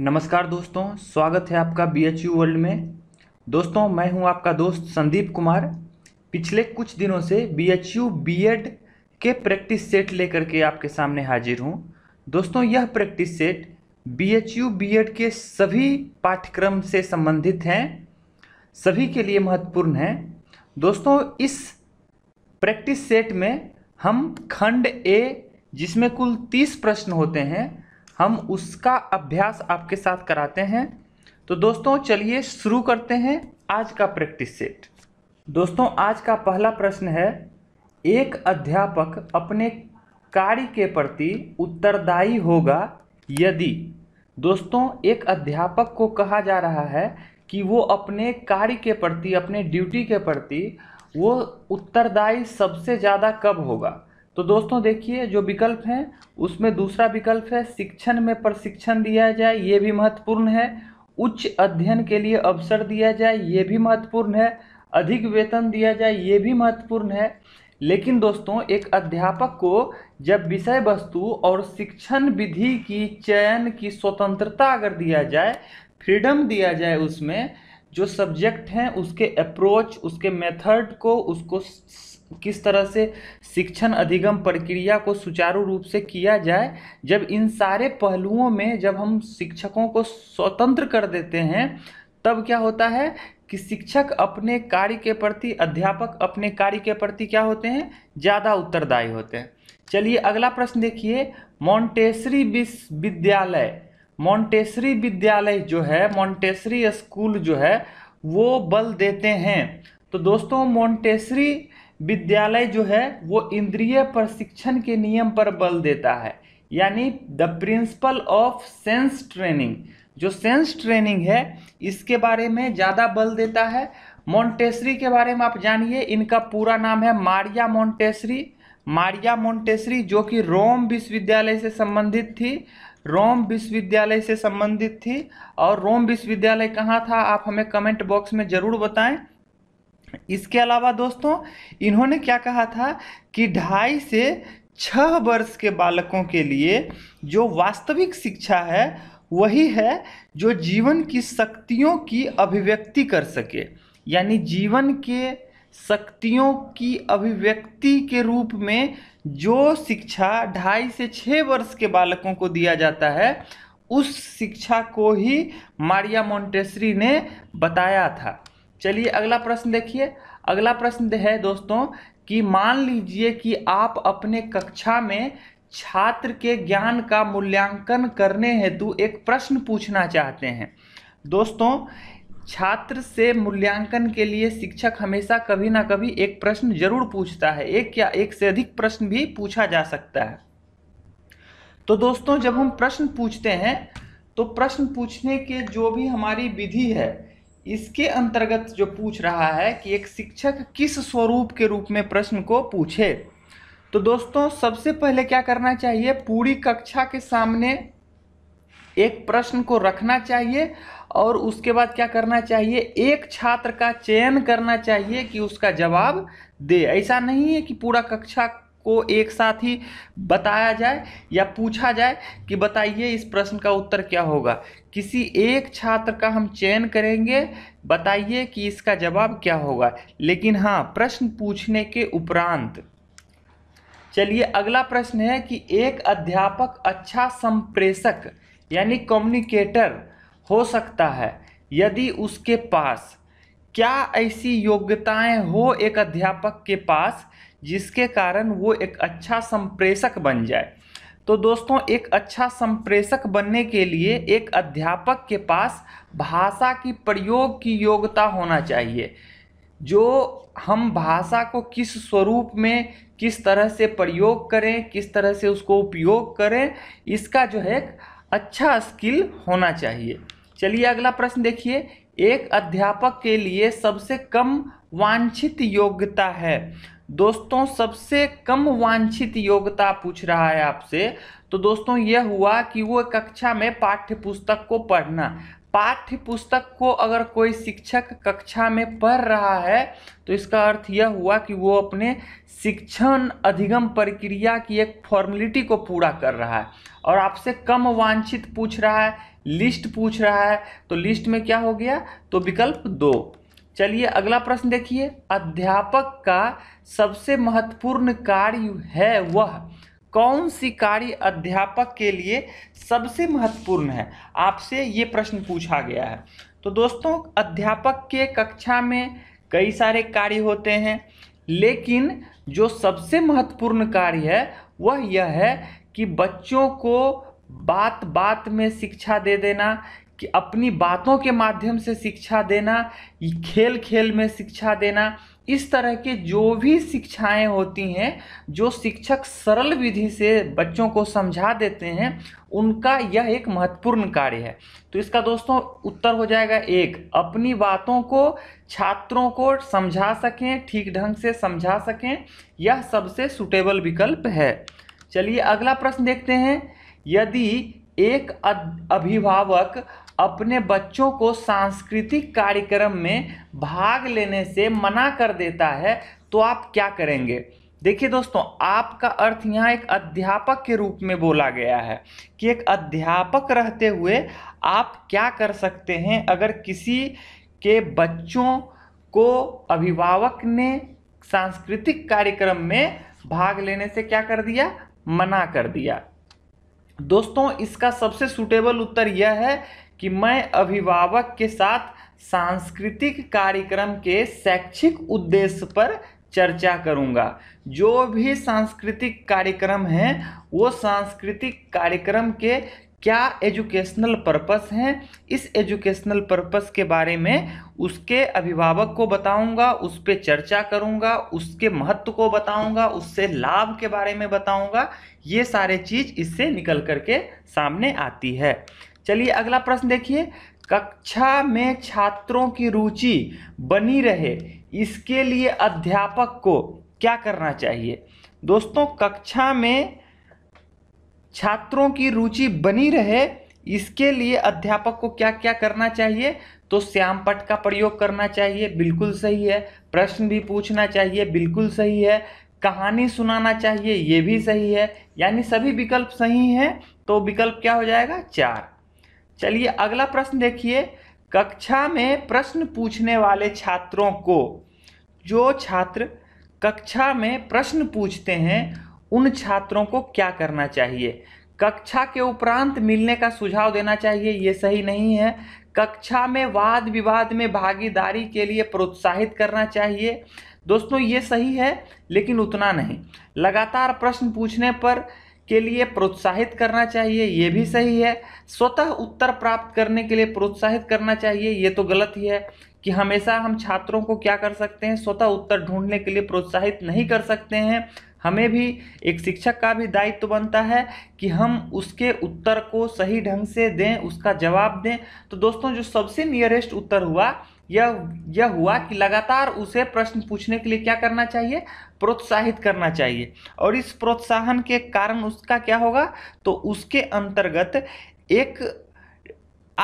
नमस्कार दोस्तों स्वागत है आपका बी एच यू वर्ल्ड में दोस्तों मैं हूं आपका दोस्त संदीप कुमार पिछले कुछ दिनों से B H U B Ed के प्रैक्टिस सेट लेकर के आपके सामने हाजिर हूं दोस्तों यह practice set B H U B Ed के सभी पाठ्यक्रम से संबंधित हैं सभी के लिए महत्वपूर्ण हैं दोस्तों इस प्रैक्टिस सेट में हम खंड ए जिसमें कुल तीस प्रश्न होते हैं हम उसका अभ्यास आपके साथ कराते हैं तो दोस्तों चलिए शुरू करते हैं आज का प्रैक्टिस सेट दोस्तों आज का पहला प्रश्न है एक अध्यापक अपने कार्य के प्रति उत्तरदायी होगा यदि दोस्तों एक अध्यापक को कहा जा रहा है कि वो अपने कार्य के प्रति अपने ड्यूटी के प्रति वो उत्तरदायी सबसे ज़्यादा कब होगा तो दोस्तों देखिए जो विकल्प हैं उसमें दूसरा विकल्प है शिक्षण में प्रशिक्षण दिया जाए ये भी महत्वपूर्ण है उच्च अध्ययन के लिए अवसर दिया जाए ये भी महत्वपूर्ण है अधिक वेतन दिया जाए ये भी महत्वपूर्ण है लेकिन दोस्तों एक अध्यापक को जब विषय वस्तु और शिक्षण विधि की चयन की स्वतंत्रता अगर दिया जाए फ्रीडम दिया जाए उसमें जो सब्जेक्ट हैं उसके अप्रोच उसके मेथड को उसको किस तरह से शिक्षण अधिगम प्रक्रिया को सुचारू रूप से किया जाए जब इन सारे पहलुओं में जब हम शिक्षकों को स्वतंत्र कर देते हैं तब क्या होता है कि शिक्षक अपने कार्य के प्रति अध्यापक अपने कार्य के प्रति क्या होते हैं ज़्यादा उत्तरदायी होते हैं चलिए अगला प्रश्न देखिए मॉन्टेसरी विश्वविद्यालय मॉन्टेसरी विद्यालय जो है मॉन्टेसरी स्कूल जो है वो बल देते हैं तो दोस्तों मॉन्टेसरी विद्यालय जो है वो इंद्रिय प्रशिक्षण के नियम पर बल देता है यानी the principle of sense training जो सेंस ट्रेनिंग है इसके बारे में ज़्यादा बल देता है मोन्टेसरी के बारे में आप जानिए इनका पूरा नाम है मारिया मोन्टेसरी मारिया मोन्टेसरी जो कि रोम विश्वविद्यालय से संबंधित थी रोम विश्वविद्यालय से संबंधित थी और रोम विश्वविद्यालय कहाँ था आप हमें कमेंट बॉक्स में ज़रूर बताएं इसके अलावा दोस्तों इन्होंने क्या कहा था कि ढाई से छः वर्ष के बालकों के लिए जो वास्तविक शिक्षा है वही है जो जीवन की शक्तियों की अभिव्यक्ति कर सके यानी जीवन के शक्तियों की अभिव्यक्ति के रूप में जो शिक्षा ढाई से छः वर्ष के बालकों को दिया जाता है उस शिक्षा को ही मारिया मोंटेसरी ने बताया था चलिए अगला प्रश्न देखिए अगला प्रश्न है दोस्तों कि मान लीजिए कि आप अपने कक्षा में छात्र के ज्ञान का मूल्यांकन करने हेतु एक प्रश्न पूछना चाहते हैं दोस्तों छात्र से मूल्यांकन के लिए शिक्षक हमेशा कभी ना कभी एक प्रश्न जरूर पूछता है एक या एक से अधिक प्रश्न भी पूछा जा सकता है तो दोस्तों जब हम प्रश्न पूछते हैं तो प्रश्न पूछने के जो भी हमारी विधि है इसके अंतर्गत जो पूछ रहा है कि एक शिक्षक किस स्वरूप के रूप में प्रश्न को पूछे तो दोस्तों सबसे पहले क्या करना चाहिए पूरी कक्षा के सामने एक प्रश्न को रखना चाहिए और उसके बाद क्या करना चाहिए एक छात्र का चयन करना चाहिए कि उसका जवाब दे ऐसा नहीं है कि पूरा कक्षा को एक साथ ही बताया जाए या पूछा जाए कि बताइए इस प्रश्न का उत्तर क्या होगा किसी एक छात्र का हम चयन करेंगे बताइए कि इसका जवाब क्या होगा लेकिन हाँ प्रश्न पूछने के उपरांत चलिए अगला प्रश्न है कि एक अध्यापक अच्छा संप्रेषक यानी कम्युनिकेटर हो सकता है यदि उसके पास क्या ऐसी योग्यताएं हो एक अध्यापक के पास जिसके कारण वो एक अच्छा संप्रेषक बन जाए तो दोस्तों एक अच्छा संप्रेषक बनने के लिए एक अध्यापक के पास भाषा की प्रयोग की योग्यता होना चाहिए जो हम भाषा को किस स्वरूप में किस तरह से प्रयोग करें किस तरह से उसको उपयोग करें इसका जो है अच्छा स्किल होना चाहिए चलिए अगला प्रश्न देखिए एक अध्यापक के लिए सबसे कम वांछित योग्यता है दोस्तों सबसे कम वांछित योग्यता पूछ रहा है आपसे तो दोस्तों यह हुआ कि वो कक्षा में पाठ्य पुस्तक को पढ़ना पाठ्य पुस्तक को अगर कोई शिक्षक कक्षा में पढ़ रहा है तो इसका अर्थ यह हुआ कि वो अपने शिक्षण अधिगम प्रक्रिया की एक फॉर्मेलिटी को पूरा कर रहा है और आपसे कम वांछित पूछ रहा है लिस्ट पूछ रहा है तो लिस्ट में क्या हो गया तो विकल्प दो चलिए अगला प्रश्न देखिए अध्यापक का सबसे महत्वपूर्ण कार्य है वह कौन सी कार्य अध्यापक के लिए सबसे महत्वपूर्ण है आपसे ये प्रश्न पूछा गया है तो दोस्तों अध्यापक के कक्षा में कई सारे कार्य होते हैं लेकिन जो सबसे महत्वपूर्ण कार्य है वह यह है कि बच्चों को बात बात में शिक्षा दे देना कि अपनी बातों के माध्यम से शिक्षा देना खेल खेल में शिक्षा देना इस तरह के जो भी शिक्षाएं होती हैं जो शिक्षक सरल विधि से बच्चों को समझा देते हैं उनका यह एक महत्वपूर्ण कार्य है तो इसका दोस्तों उत्तर हो जाएगा एक अपनी बातों को छात्रों को समझा सकें ठीक ढंग से समझा सकें यह सबसे सुटेबल विकल्प है चलिए अगला प्रश्न देखते हैं यदि एक अभिभावक अपने बच्चों को सांस्कृतिक कार्यक्रम में भाग लेने से मना कर देता है तो आप क्या करेंगे देखिए दोस्तों आपका अर्थ यहाँ एक अध्यापक के रूप में बोला गया है कि एक अध्यापक रहते हुए आप क्या कर सकते हैं अगर किसी के बच्चों को अभिभावक ने सांस्कृतिक कार्यक्रम में भाग लेने से क्या कर दिया मना कर दिया दोस्तों इसका सबसे सुटेबल उत्तर यह है कि मैं अभिभावक के साथ सांस्कृतिक कार्यक्रम के शैक्षिक उद्देश्य पर चर्चा करूंगा जो भी सांस्कृतिक कार्यक्रम हैं वो सांस्कृतिक कार्यक्रम के क्या एजुकेशनल पर्पस हैं इस एजुकेशनल पर्पस के बारे में उसके अभिभावक को बताऊंगा उस पर चर्चा करूंगा उसके महत्व को बताऊंगा उससे लाभ के बारे में बताऊंगा ये सारे चीज़ इससे निकल करके सामने आती है चलिए अगला प्रश्न देखिए कक्षा में छात्रों की रुचि बनी रहे इसके लिए अध्यापक को क्या करना चाहिए दोस्तों कक्षा में छात्रों की रुचि बनी रहे इसके लिए अध्यापक को क्या क्या करना चाहिए तो श्यामपट का प्रयोग करना चाहिए बिल्कुल सही है प्रश्न भी पूछना चाहिए बिल्कुल सही है कहानी सुनाना चाहिए ये भी सही है यानी सभी विकल्प सही हैं तो विकल्प क्या हो जाएगा चार चलिए अगला प्रश्न देखिए कक्षा में प्रश्न पूछने वाले छात्रों को जो छात्र कक्षा में प्रश्न पूछते हैं उन छात्रों को क्या करना चाहिए कक्षा के उपरांत मिलने का सुझाव देना चाहिए ये सही नहीं है कक्षा में वाद विवाद में भागीदारी के लिए प्रोत्साहित करना चाहिए दोस्तों ये सही है लेकिन उतना नहीं लगातार प्रश्न पूछने पर के लिए प्रोत्साहित करना चाहिए ये भी सही है स्वतः उत्तर प्राप्त करने के लिए प्रोत्साहित करना चाहिए ये तो गलत ही है कि हमेशा हम छात्रों को क्या कर सकते हैं स्वतः उत्तर ढूंढने के लिए प्रोत्साहित नहीं कर सकते हैं हमें भी एक शिक्षक का भी दायित्व तो बनता है कि हम उसके उत्तर को सही ढंग से दें उसका जवाब दें तो दोस्तों जो सबसे नियरेस्ट उत्तर हुआ यह यह हुआ कि लगातार उसे प्रश्न पूछने के लिए क्या करना चाहिए प्रोत्साहित करना चाहिए और इस प्रोत्साहन के कारण उसका क्या होगा तो उसके अंतर्गत एक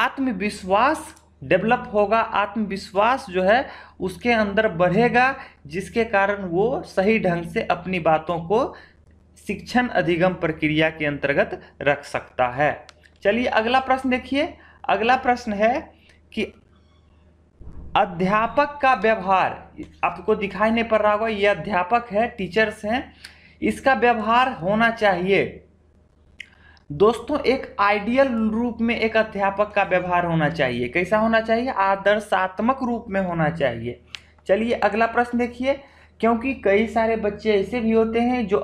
आत्मविश्वास डेवलप होगा आत्मविश्वास जो है उसके अंदर बढ़ेगा जिसके कारण वो सही ढंग से अपनी बातों को शिक्षण अधिगम प्रक्रिया के अंतर्गत रख सकता है चलिए अगला प्रश्न देखिए अगला प्रश्न है कि अध्यापक का व्यवहार आपको दिखाई नहीं पड़ रहा होगा ये अध्यापक है टीचर्स हैं इसका व्यवहार होना चाहिए दोस्तों एक आइडियल रूप में एक अध्यापक का व्यवहार होना चाहिए कैसा होना चाहिए आदर्शात्मक रूप में होना चाहिए चलिए अगला प्रश्न देखिए क्योंकि कई सारे बच्चे ऐसे भी होते हैं जो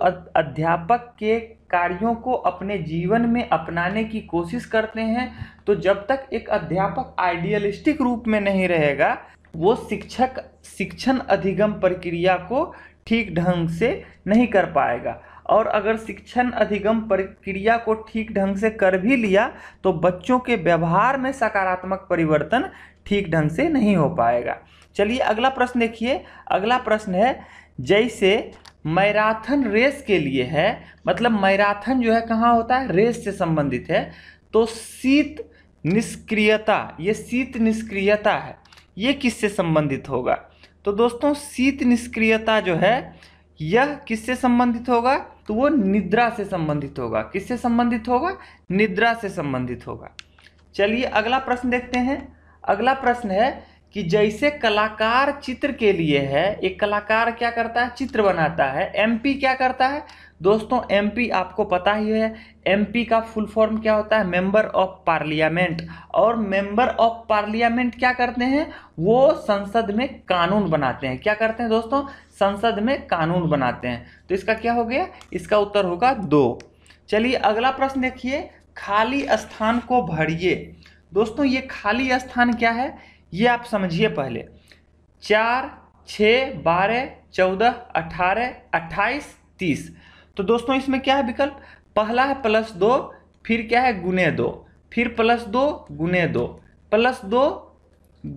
अध्यापक के कार्यों को अपने जीवन में अपनाने की कोशिश करते हैं तो जब तक एक अध्यापक आइडियलिस्टिक रूप में नहीं रहेगा वो शिक्षक शिक्षण अधिगम प्रक्रिया को ठीक ढंग से नहीं कर पाएगा और अगर शिक्षण अधिगम प्रक्रिया को ठीक ढंग से कर भी लिया तो बच्चों के व्यवहार में सकारात्मक परिवर्तन ठीक ढंग से नहीं हो पाएगा चलिए अगला प्रश्न देखिए अगला प्रश्न है जैसे मैराथन रेस के लिए है मतलब मैराथन जो है कहाँ होता है रेस से संबंधित है तो शीत निष्क्रियता ये शीत निष्क्रियता है ये किससे संबंधित होगा तो दोस्तों शीत निष्क्रियता जो है यह किससे संबंधित होगा तो वो निद्रा से संबंधित होगा किससे संबंधित होगा निद्रा से संबंधित होगा चलिए अगला प्रश्न देखते हैं अगला प्रश्न है कि जैसे कलाकार चित्र के लिए है एक कलाकार क्या करता है चित्र बनाता है एमपी क्या करता है दोस्तों एमपी आपको पता ही है एमपी का फुल फॉर्म क्या होता है मेंबर ऑफ पार्लियामेंट और मेंबर ऑफ पार्लियामेंट क्या करते हैं वो संसद में कानून बनाते हैं क्या करते हैं दोस्तों संसद में कानून बनाते हैं तो इसका क्या हो गया इसका उत्तर होगा दो चलिए अगला प्रश्न देखिए खाली स्थान को भरिए दोस्तों ये खाली स्थान क्या है ये आप समझिए पहले चार छः बारह चौदह अठारह अट्ठाईस तीस तो दोस्तों इसमें क्या है विकल्प पहला है प्लस दो फिर क्या है गुने दो फिर प्लस दो गुने दो प्लस दो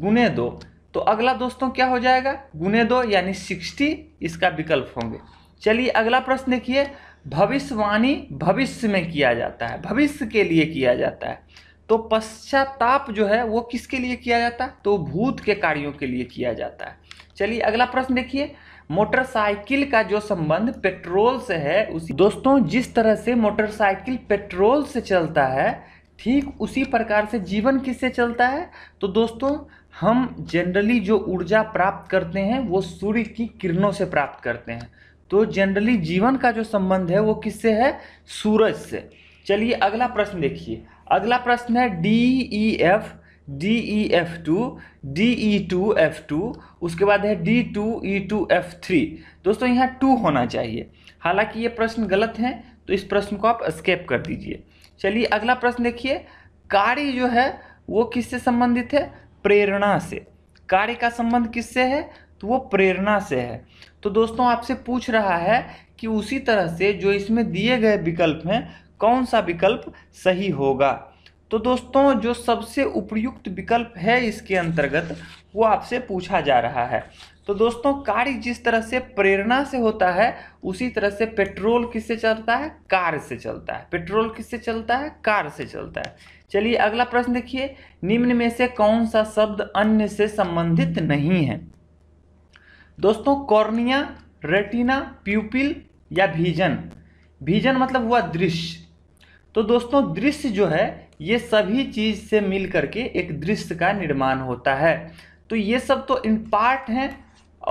गुने दो तो अगला दोस्तों क्या हो जाएगा गुने दो यानी सिक्सटी इसका विकल्प होंगे चलिए अगला प्रश्न देखिए भविष्यवाणी भविष्य में किया जाता है भविष्य के लिए किया जाता है तो पश्चाताप जो है वो किसके लिए किया जाता है तो भूत के कार्यों के लिए किया जाता है चलिए अगला प्रश्न देखिए मोटरसाइकिल का जो संबंध पेट्रोल से है उसी दोस्तों जिस तरह से मोटरसाइकिल पेट्रोल से चलता है ठीक उसी प्रकार से जीवन किससे चलता है तो दोस्तों हम जनरली जो ऊर्जा प्राप्त करते हैं वो सूर्य की किरणों से प्राप्त करते हैं तो जनरली जीवन का जो संबंध है वो किससे है सूरज से चलिए अगला प्रश्न देखिए अगला प्रश्न है D E F D E F two D E two F two उसके बाद है D two E two F three दोस्तों यहाँ टू होना चाहिए हालांकि ये प्रश्न गलत हैं तो इस प्रश्न को आप स्केप कर दीजिए चलिए अगला प्रश्न देखिए कार्य जो है वो किससे संबंधित है प्रेरणा से कार्य का संबंध किससे है तो वो प्रेरणा से है तो दोस्तों आपसे पूछ रहा है कि उसी तरह से जो इसमें दिए गए विकल्प हैं कौन सा विकल्प सही होगा तो दोस्तों जो सबसे उपयुक्त विकल्प है इसके अंतर्गत वो आपसे पूछा जा रहा है तो दोस्तों कार्य जिस तरह से प्रेरणा से होता है उसी तरह से पेट्रोल किससे चलता है कार से चलता है पेट्रोल किससे चलता है कार से चलता है चलिए अगला प्रश्न देखिए निम्न में से कौन सा शब्द अन्य से संबंधित नहीं है दोस्तों कॉर्निया रेटिना प्यूपिल या भीजन भीजन मतलब हुआ दृश्य तो दोस्तों दृश्य जो है ये सभी चीज़ से मिल करके एक दृश्य का निर्माण होता है तो ये सब तो इन पार्ट हैं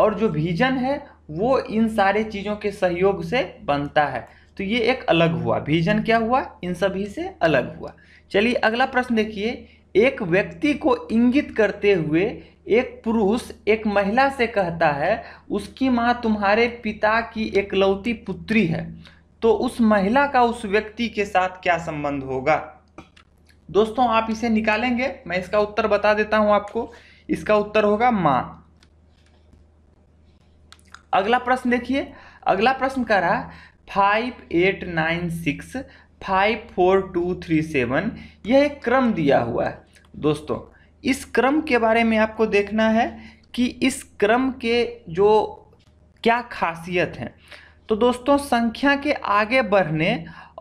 और जो विजन है वो इन सारे चीज़ों के सहयोग से बनता है तो ये एक अलग हुआ विजन क्या हुआ इन सभी से अलग हुआ चलिए अगला प्रश्न देखिए एक व्यक्ति को इंगित करते हुए एक पुरुष एक महिला से कहता है उसकी माँ तुम्हारे पिता की एकलौती पुत्री है तो उस महिला का उस व्यक्ति के साथ क्या संबंध होगा दोस्तों आप इसे निकालेंगे मैं इसका उत्तर बता देता हूं आपको इसका उत्तर होगा मां अगला प्रश्न देखिए अगला प्रश्न कह रहा five eight nine six five four two three seven यह एक क्रम दिया हुआ है दोस्तों इस क्रम के बारे में आपको देखना है कि इस क्रम के जो क्या खासियत है तो दोस्तों संख्या के आगे बढ़ने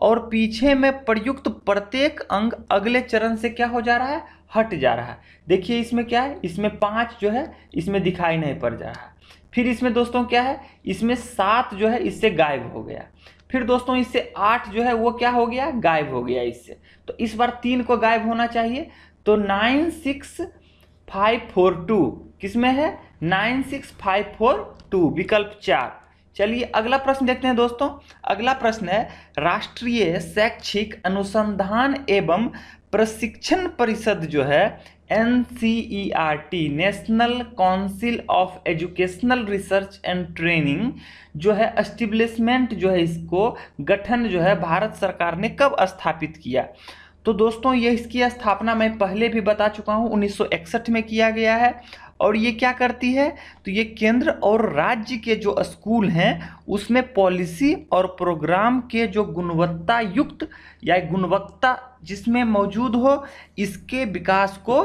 और पीछे में प्रयुक्त प्रत्येक अंग अगले चरण से क्या हो जा रहा है हट जा रहा है देखिए इसमें क्या है इसमें पाँच जो है इसमें दिखाई नहीं पड़ जा रहा है फिर इसमें दोस्तों क्या है इसमें सात जो है इससे गायब हो गया फिर दोस्तों इससे आठ जो है वो क्या हो गया गायब हो गया इससे तो इस बार तीन को गायब होना चाहिए तो nine six five four two किस में है nine six five four two विकल्प चार चलिए अगला प्रश्न देखते हैं दोस्तों अगला प्रश्न है राष्ट्रीय शैक्षिक अनुसंधान एवं प्रशिक्षण परिषद जो है N national council of educational research and training जो है एस्टिब्लिशमेंट जो है इसको गठन जो है भारत सरकार ने कब स्थापित किया तो दोस्तों ये इसकी स्थापना मैं पहले भी बता चुका हूँ 1961 में किया गया है और ये क्या करती है तो ये केंद्र और राज्य के जो स्कूल हैं उसमें पॉलिसी और प्रोग्राम के जो गुणवत्ता युक्त या गुणवत्ता जिसमें मौजूद हो इसके विकास को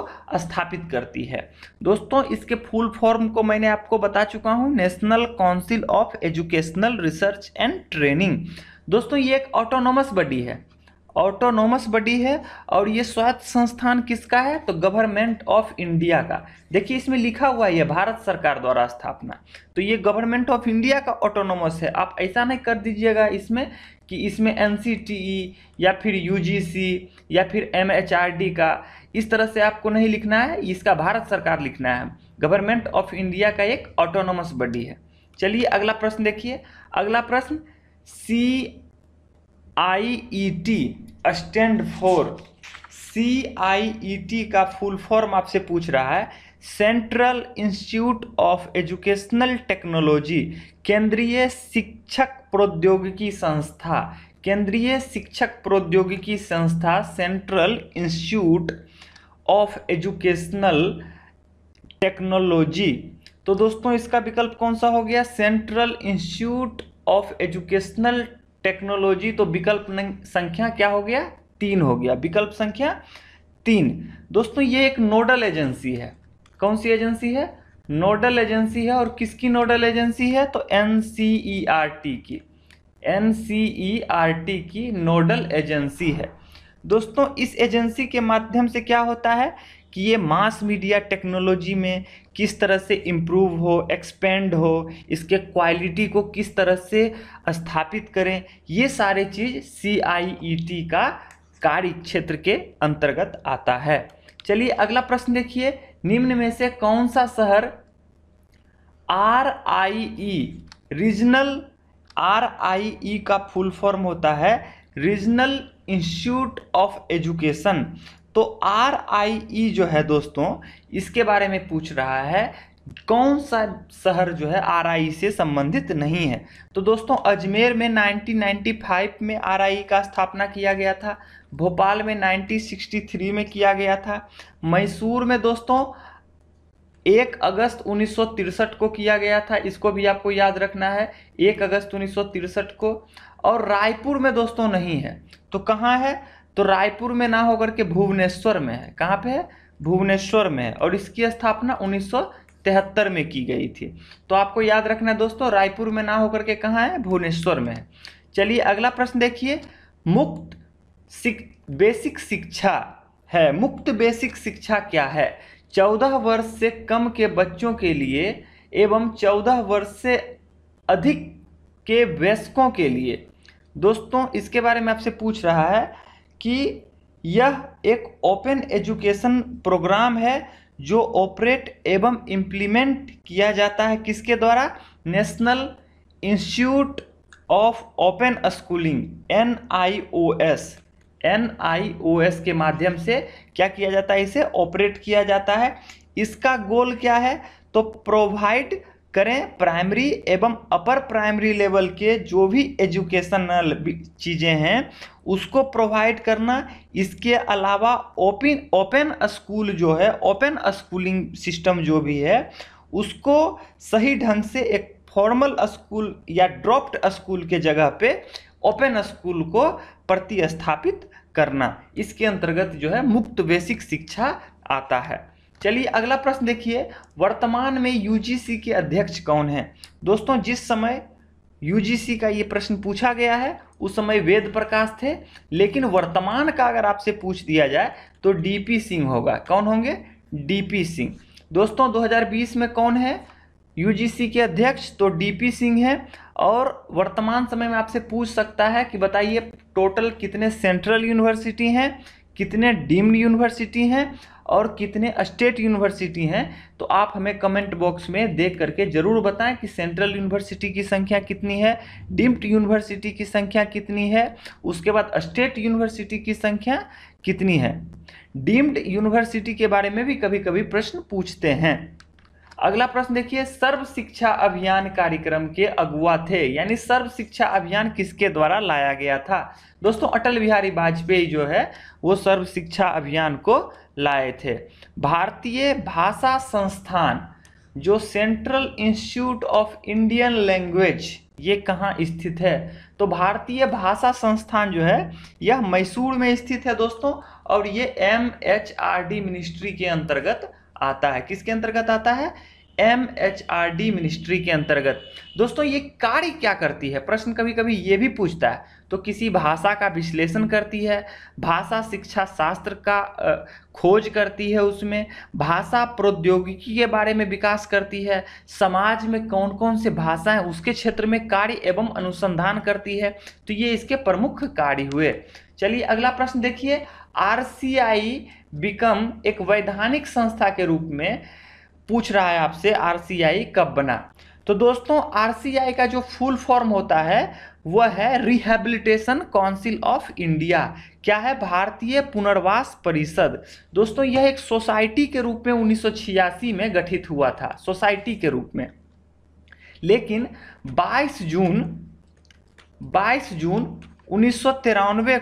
स्थापित करती है दोस्तों इसके फुल फॉर्म को मैंने आपको बता चुका हूँ national council of educational research and training दोस्तों ये एक ऑटोनोमस बॉडी है ऑटोनोमस बॉडी है और ये स्वायत्त संस्थान किसका है तो गवर्नमेंट ऑफ इंडिया का देखिए इसमें लिखा हुआ है भारत सरकार द्वारा स्थापना तो ये गवर्नमेंट ऑफ इंडिया का ऑटोनोमस है आप ऐसा नहीं कर दीजिएगा इसमें कि इसमें एन e या फिर यू या फिर एम का इस तरह से आपको नहीं लिखना है इसका भारत सरकार लिखना है गवर्नमेंट ऑफ इंडिया का एक ऑटोनोमस बॉडी है चलिए अगला प्रश्न देखिए अगला प्रश्न C I E T stand for C I E T का फुल फॉर्म आपसे पूछ रहा है central institute of educational technology केंद्रीय शिक्षक प्रौद्योगिकी संस्था केंद्रीय शिक्षक प्रौद्योगिकी संस्था central institute of educational technology तो दोस्तों इसका विकल्प कौन सा हो गया central institute of educational technology तो विकल्प संख्या क्या हो गया तीन हो गया विकल्प संख्या तीन दोस्तों ये एक नोडल एजेंसी है कौन सी एजेंसी है नोडल एजेंसी है और किसकी नोडल एजेंसी है तो एन e की एन e की नोडल एजेंसी है दोस्तों इस एजेंसी के माध्यम से क्या होता है कि ये मास मीडिया टेक्नोलॉजी में किस तरह से इम्प्रूव हो एक्सपेंड हो इसके क्वालिटी को किस तरह से स्थापित करें ये सारे चीज़ सी e का कार्य क्षेत्र के अंतर्गत आता है चलिए अगला प्रश्न देखिए निम्न में से कौन सा शहर R I E regional R I E का फुल फॉर्म होता है रीजनल इंस्टीट्यूट ऑफ एजुकेशन तो आर आई ई जो है दोस्तों इसके बारे में पूछ रहा है कौन सा शहर जो है आर आई e से संबंधित नहीं है तो दोस्तों अजमेर में 1995 में आर आई e का स्थापना किया गया था भोपाल में 1963 में किया गया था मैसूर में दोस्तों एक अगस्त उन्नीस को किया गया था इसको भी आपको याद रखना है एक अगस्त उन्नीस को और रायपुर में दोस्तों नहीं है तो कहाँ है तो रायपुर में ना होकर के भुवनेश्वर में है कहाँ पे है भुवनेश्वर में है और इसकी स्थापना तिहत्तर में की गई थी तो आपको याद रखना है दोस्तों रायपुर में ना होकर के कहाँ है भुवनेश्वर में है चलिए अगला प्रश्न देखिए मुक्त सिक, बेसिक शिक्षा है मुक्त बेसिक शिक्षा क्या है चौदह वर्ष से कम के बच्चों के लिए एवं चौदह वर्ष से अधिक के वयस्कों के लिए दोस्तों इसके बारे में आपसे पूछ रहा है कि यह एक ओपन एजुकेशन प्रोग्राम है जो ऑपरेट एवं इम्प्लीमेंट किया जाता है किसके द्वारा national institute of open schooling N I O S N I O S के माध्यम से क्या किया जाता है इसे ऑपरेट किया जाता है इसका गोल क्या है तो प्रोवाइड करें प्राइमरी एवं अपर प्राइमरी लेवल के जो भी एजुकेशनल चीज़ें हैं उसको प्रोवाइड करना इसके अलावा ओपन ओपन स्कूल जो है ओपन स्कूलिंग सिस्टम जो भी है उसको सही ढंग से एक फॉर्मल स्कूल या ड्रॉप्ड स्कूल के जगह पे ओपन स्कूल को प्रतिस्थापित करना इसके अंतर्गत जो है मुक्त बेसिक शिक्षा आता है चलिए अगला प्रश्न देखिए वर्तमान में यूजीसी के अध्यक्ष कौन हैं दोस्तों जिस समय यूजीसी का ये प्रश्न पूछा गया है उस समय वेद प्रकाश थे लेकिन वर्तमान का अगर आपसे पूछ दिया जाए तो डीपी सिंह होगा कौन होंगे डीपी सिंह दोस्तों 2020 में कौन है यूजीसी के अध्यक्ष तो डीपी सिंह है और वर्तमान समय में आपसे पूछ सकता है कि बताइए टोटल कितने सेंट्रल यूनिवर्सिटी हैं कितने डीम्ड यूनिवर्सिटी हैं और कितने स्टेट यूनिवर्सिटी हैं तो आप हमें कमेंट बॉक्स में देख करके ज़रूर बताएं कि सेंट्रल यूनिवर्सिटी की संख्या कितनी है डीम्ड यूनिवर्सिटी की संख्या कितनी है उसके बाद स्टेट यूनिवर्सिटी की संख्या कितनी है डीम्ड यूनिवर्सिटी के बारे में भी कभी कभी प्रश्न पूछते हैं अगला प्रश्न देखिए सर्व शिक्षा अभियान कार्यक्रम के अगुआ थे यानी सर्व शिक्षा अभियान किसके द्वारा लाया गया था दोस्तों अटल बिहारी वाजपेयी जो है वो सर्व शिक्षा अभियान को लाए थे भारतीय भाषा संस्थान जो central institute of Indian language ये कहाँ स्थित है तो भारतीय भाषा संस्थान जो है यह मैसूर में स्थित है दोस्तों और ये M H R D ministry के अंतर्गत आता है किसके अंतर्गत आता है M H R D ministry के अंतर्गत दोस्तों ये कार्य क्या करती है प्रश्न कभी कभी ये भी पूछता है तो किसी भाषा का विश्लेषण करती है भाषा शिक्षा शास्त्र का खोज करती है उसमें भाषा प्रौद्योगिकी के बारे में विकास करती है समाज में कौन कौन से भाषाएं उसके क्षेत्र में कार्य एवं अनुसंधान करती है तो ये इसके प्रमुख कार्य हुए चलिए अगला प्रश्न देखिए आर सी आई बिकम एक वैधानिक संस्था के रूप में पूछ रहा है आपसे आर कब बना तो दोस्तों आर का जो फुल फॉर्म होता है वह है रिहेबिलिटेशन काउंसिल ऑफ इंडिया क्या है भारतीय पुनर्वास परिषद दोस्तों यह एक सोसाइटी के रूप में उन्नीस में गठित हुआ था सोसाइटी के रूप में लेकिन 22 जून 22 जून उन्नीस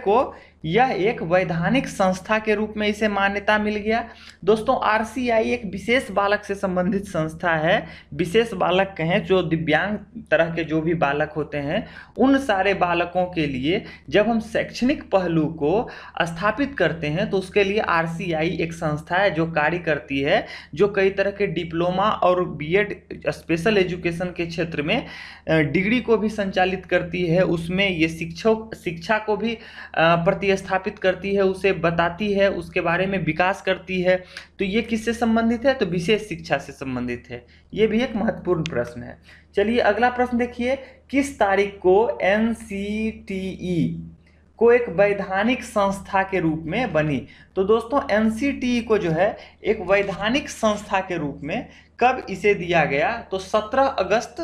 को यह एक वैधानिक संस्था के रूप में इसे मान्यता मिल गया दोस्तों आरसीआई एक विशेष बालक से संबंधित संस्था है विशेष बालक कहें जो दिव्यांग तरह के जो भी बालक होते हैं उन सारे बालकों के लिए जब हम शैक्षणिक पहलू को स्थापित करते हैं तो उसके लिए आर एक संस्था है जो कार्य करती है जो कई तरह के डिप्लोमा और बी स्पेशल एजुकेशन के क्षेत्र में डिग्री को भी संचालित करती है उसमें ये शिक्षक शिक्षा को भी प्रति स्थापित करती है उसे बताती है उसके बारे में विकास करती है तो ये किससे संबंधित है तो विशेष शिक्षा से संबंधित है ये भी एक महत्वपूर्ण प्रश्न है चलिए अगला प्रश्न देखिए किस तारीख को एन को एक वैधानिक संस्था के रूप में बनी तो दोस्तों एन को जो है एक वैधानिक संस्था के रूप में कब इसे दिया गया तो 17 अगस्त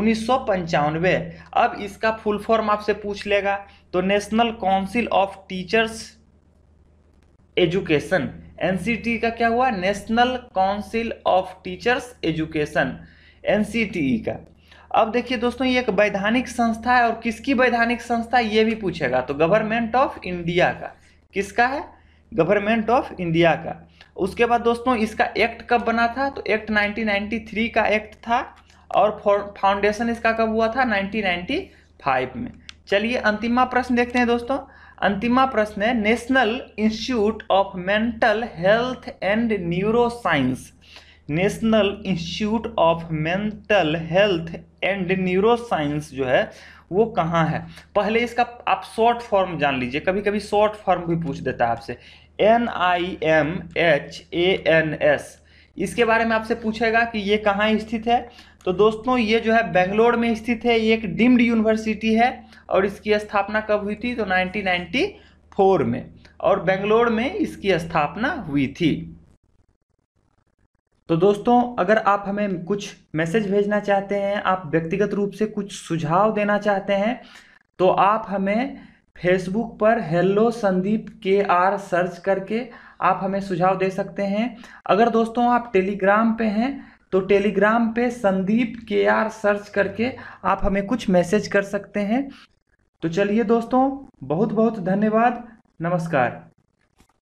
उन्नीस अब इसका फुल फॉर्म आपसे पूछ लेगा तो national council of teachers education NCT का क्या हुआ national council of teachers education NCTE e का अब देखिए दोस्तों ये एक वैधानिक संस्था है और किसकी वैधानिक संस्था ये भी पूछेगा तो गवर्नमेंट ऑफ इंडिया का किसका है गवर्नमेंट ऑफ इंडिया का उसके बाद दोस्तों इसका एक्ट कब बना था तो एक्ट 1993 का एक्ट था और फाउंडेशन इसका कब हुआ था 1995 में चलिए अंतिमा प्रश्न देखते हैं दोस्तों अंतिमा प्रश्न है national institute of mental health and neuroscience national institute of mental health and neuroscience जो है वो कहाँ है पहले इसका आप शॉर्ट फॉर्म जान लीजिए कभी कभी शॉर्ट फॉर्म भी पूछ देता है आपसे N I M H A N S इसके बारे में आपसे पूछेगा कि ये कहाँ स्थित है तो दोस्तों ये जो है बेंगलोर में स्थित है ये एक डीम्ड यूनिवर्सिटी है और इसकी स्थापना कब हुई थी तो 1994 में और बेंगलोर में इसकी स्थापना हुई थी तो दोस्तों अगर आप हमें कुछ मैसेज भेजना चाहते हैं आप व्यक्तिगत रूप से कुछ सुझाव देना चाहते हैं तो आप हमें फेसबुक पर हेलो संदीप के आर सर्च करके आप हमें सुझाव दे सकते हैं अगर दोस्तों आप टेलीग्राम पे हैं तो टेलीग्राम पे संदीप के आर सर्च करके आप हमें कुछ मैसेज कर सकते हैं तो चलिए दोस्तों बहुत बहुत धन्यवाद नमस्कार